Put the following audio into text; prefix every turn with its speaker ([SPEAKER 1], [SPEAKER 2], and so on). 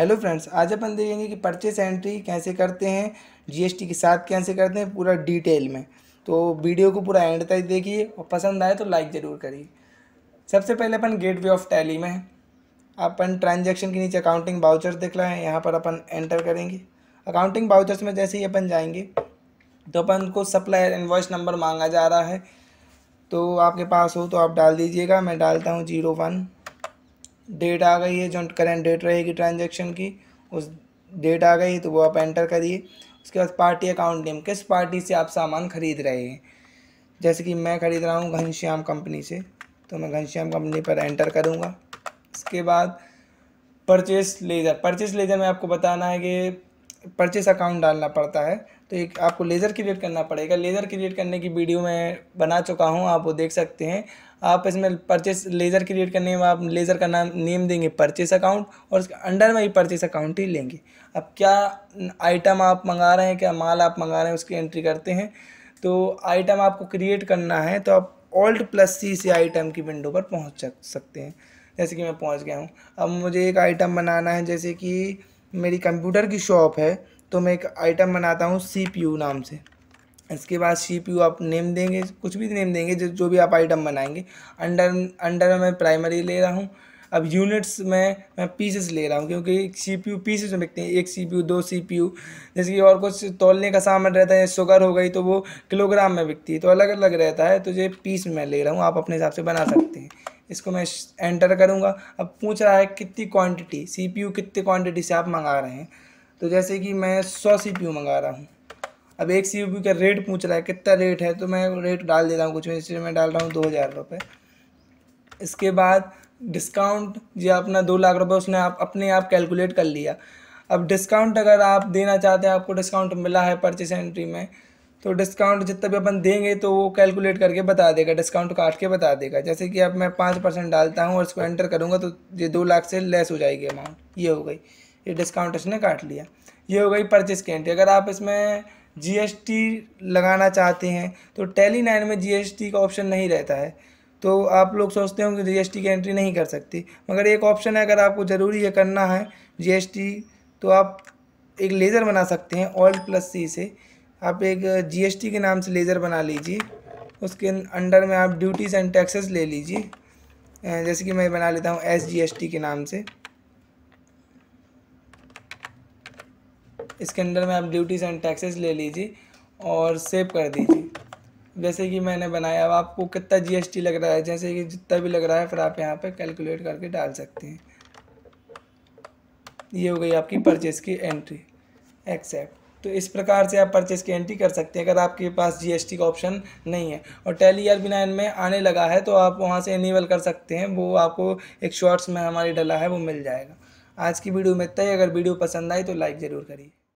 [SPEAKER 1] hello friends आज अपन देखेंगे कि परचेस एंट्री कैसे करते हैं जीएसटी के साथ कैसे करते हैं पूरा डिटेल में तो वीडियो को पूरा एंड तक देखिए और पसंद आए तो लाइक ज़रूर करिए सबसे पहले अपन गेटवे ऑफ टैली में है अपन ट्रांजैक्शन के नीचे अकाउंटिंग बाउचर्स देख रहे हैं यहाँ पर अपन एंटर करेंगे अकाउंटिंग बाउचर्स में जैसे ही अपन जाएंगे तो अपन को सप्लायर इन्वॉइस नंबर मांगा जा रहा है तो आपके पास हो तो आप डाल दीजिएगा मैं डालता हूँ जीरो वन डेट आ गई है जो करेंट डेट रहेगी ट्रांजेक्शन की उस डेट आ गई तो वो आप एंटर करिए उसके बाद पार्टी अकाउंट नेम किस पार्टी से आप सामान खरीद रहे हैं जैसे कि मैं ख़रीद रहा हूँ घनश्याम कंपनी से तो मैं घनश्याम कंपनी पर एंटर करूँगा इसके बाद परचेस लेज़र परचेस लेज़र में आपको बताना है कि परचेस अकाउंट डालना पड़ता है तो एक आपको लेज़र क्रिएट करना पड़ेगा लेज़र क्रिएट करने की वीडियो मैं बना चुका हूँ आप वो देख सकते हैं आप इसमें परचेस लेज़र क्रिएट करने में आप लेज़र का नाम नेम देंगे परचेस अकाउंट और उसके अंडर में ही परचेस अकाउंट ही लेंगे अब क्या आइटम आप मंगा रहे हैं क्या माल आप मंगा रहे हैं उसकी एंट्री करते हैं तो आइटम आपको क्रिएट करना है तो आप ऑल्ट प्लस सी से आइटम की विंडो पर पहुँच सकते हैं जैसे कि मैं पहुँच गया हूँ अब मुझे एक आइटम बनाना है जैसे कि मेरी कंप्यूटर की शॉप है तो मैं एक आइटम बनाता हूँ सी नाम से इसके बाद सी पी यू आप नेम देंगे कुछ भी नेम देंगे जो जो भी आप आइटम बनाएंगे अंडर अंडर में मैं प्राइमरी ले रहा हूँ अब यूनिट्स में मैं पीसेस ले रहा हूँ क्योंकि सी पी यू पीसेस में बिकते हैं एक सी पी यू दो सी पी यू जैसे कि और कुछ तोलने का सामान रहता है शुगर हो गई तो वो किलोग्राम में बिकती है तो अलग अलग रहता है तो ये पीस में ले रहा हूँ आप अपने हिसाब से बना सकते हैं इसको मैं एंटर करूँगा अब पूछ रहा है कितनी क्वान्टिटी सी पी यू कितनी क्वान्टिटी से आप मंगा रहे हैं तो जैसे कि मैं सौ सी पी मंगा रहा हूँ अब एक सी पी का रेट पूछ रहा है कितना रेट है तो मैं रेट डाल दे रहा हूँ कुछ में इसलिए मैं डाल रहा हूँ दो हज़ार रुपये इसके बाद डिस्काउंट जो अपना दो लाख रुपये उसने आप अपने आप कैलकुलेट कर लिया अब डिस्काउंट अगर आप देना चाहते हैं आपको डिस्काउंट मिला है परचेस एंट्री में तो डिस्काउंट जितना भी अपन देंगे तो वो कैलकुलेट करके बता देगा डिस्काउंट काट के बता देगा जैसे कि अब मैं पाँच परसेंट डालता हूँ और इसको एंटर करूँगा तो ये दो लाख से लेस हो जाएगी अमाउंट ये हो गई ये डिस्काउंट इसने काट लिया ये हो गई परचेस की एंट्री अगर आप इसमें जीएसटी लगाना चाहते हैं तो टेली नाइन में जीएसटी का ऑप्शन नहीं रहता है तो आप लोग सोचते होंगे जीएसटी की एंट्री नहीं कर सकते मगर एक ऑप्शन है अगर आपको ज़रूरी है करना है जीएसटी तो आप एक लेज़र बना सकते हैं ऑल प्लस सी से आप एक जीएसटी के नाम से लेज़र बना लीजिए उसके अंडर में आप ड्यूटीज़ एंड टैक्सेस ले लीजिए जैसे कि मैं बना लेता हूँ एस के नाम से इसके अंदर में आप ड्यूटीज़ एंड टैक्सेस ले लीजिए और सेव कर दीजिए जैसे कि मैंने बनाया अब आपको कितना जीएसटी लग रहा है जैसे कि जितना भी लग रहा है फिर आप यहाँ पर कैलकुलेट करके डाल सकते हैं ये हो गई आपकी परचेज़ की एंट्री एक्सेप्ट तो इस प्रकार से आप परचेज़ की एंट्री कर सकते हैं अगर आपके पास जीएसटी का ऑप्शन नहीं है और टैली आर बी नाइन में आने लगा है तो आप वहाँ से एनिवल कर सकते हैं वो आपको एक शॉर्ट्स में हमारी डला है वो मिल जाएगा आज की वीडियो में तय अगर वीडियो पसंद आई तो लाइक ज़रूर करिए